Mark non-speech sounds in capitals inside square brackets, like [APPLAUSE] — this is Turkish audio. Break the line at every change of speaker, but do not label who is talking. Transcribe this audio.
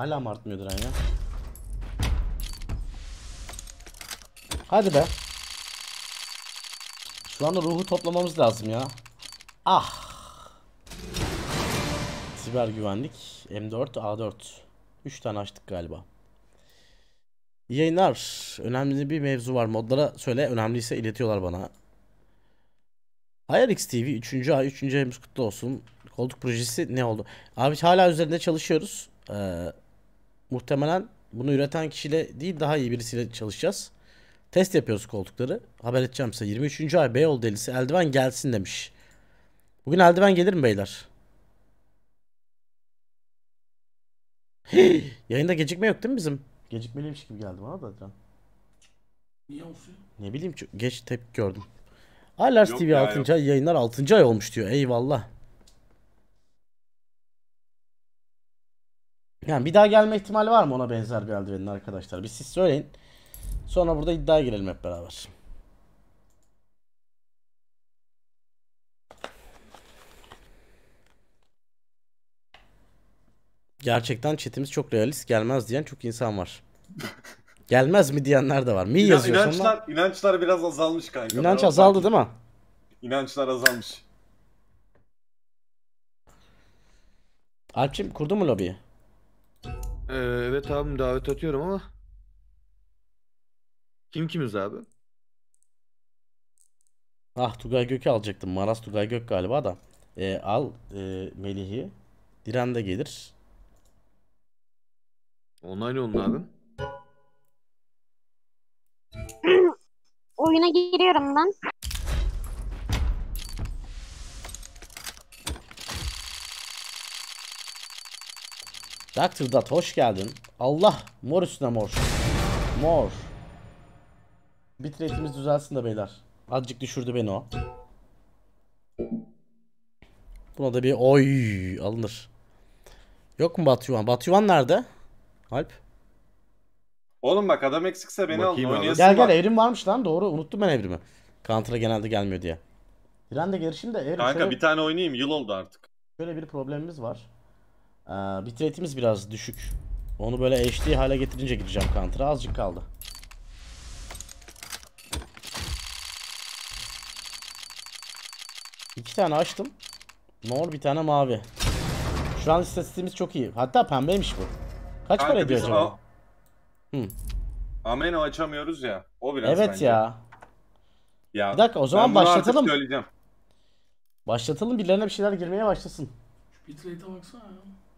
Hala mı artmıyor diren ya? Hadi be. Şu anda ruhu toplamamız lazım ya. Ah. Siber güvenlik. M4, A4. 3 tane açtık galiba. İyi yayınlar. Önemli bir mevzu var. Modlara söyle. Önemliyse iletiyorlar bana. IRX TV 3. ay 3. ayımız kutlu olsun. Kolduk projesi ne oldu? Abi hala üzerinde çalışıyoruz. Ee, muhtemelen bunu üreten kişiyle değil daha iyi birisiyle çalışacağız. Test yapıyoruz koltukları. Haber edeceğim size. 23. ay Beyoğlu delisi eldiven gelsin demiş. Bugün eldiven gelir mi beyler? [GASPS] yayında gecikme yok değil mi bizim? Gecikmeliymiş gibi geldi bana da Niye olsun? Ne bileyim çok geç tepki gördüm. Aylar TV ya, 6. ay yayınlar 6. ay olmuş diyor. Eyvallah. Yani bir daha gelme ihtimali var mı ona benzer bir eldivenin arkadaşlar? Bir siz söyleyin. Sonra burada iddiaya girelim hep beraber. Gerçekten chatimiz çok realist gelmez diyen çok insan var. [LAUGHS] Gelmez mi diyenler de var. Mi İnan, yazıyorsun inançlar, ama... inançlar biraz azalmış kanka. İnanç azaldı değil mi? İnançlar azalmış. Alpçim kurdu mu lobiyi? Ee, evet abim davet atıyorum ama kim kimiz abi? Ah Tugay Gök'ü alacaktım. Maras Tugay Gök galiba da. Ee, al e, Melih'i. Diren de gelir. Onaylı onun abi. Oyuna giriyorum ben. Dr. Dat hoş geldin. Allah mor üstüne mor. Mor. Bitrate'imiz düzelsin de beyler. Azıcık düşürdü beni o. Buna da bir oy alınır. Yok mu Batyuan? Batyuan nerede? Alp. Oğlum bak adam eksikse beni alın. Bakayım oynayasın Gel gel evrim varmış lan doğru. Unuttum ben evrimi. Counter'a genelde gelmiyor diye. Diren de gelişim de evrim Kanka şöyle, bir tane oynayayım. Yıl oldu artık. şöyle bir problemimiz var. Ee, Bitretimiz biraz düşük. Onu böyle HD hale getirince gireceğim Counter'a. Azıcık kaldı. İki tane açtım. Mor bir tane mavi. Şu an istatistiğimiz çok iyi. Hatta pembeymiş bu. Kaç Kanka para ediyor acaba? Hmm. Ameno açamıyoruz ya. O biraz Evet bence. ya. Ya. Bir dakika o zaman başlatalım. Başlatalım birilerine bir şeyler girmeye başlasın. Bitrate'e baksana ya.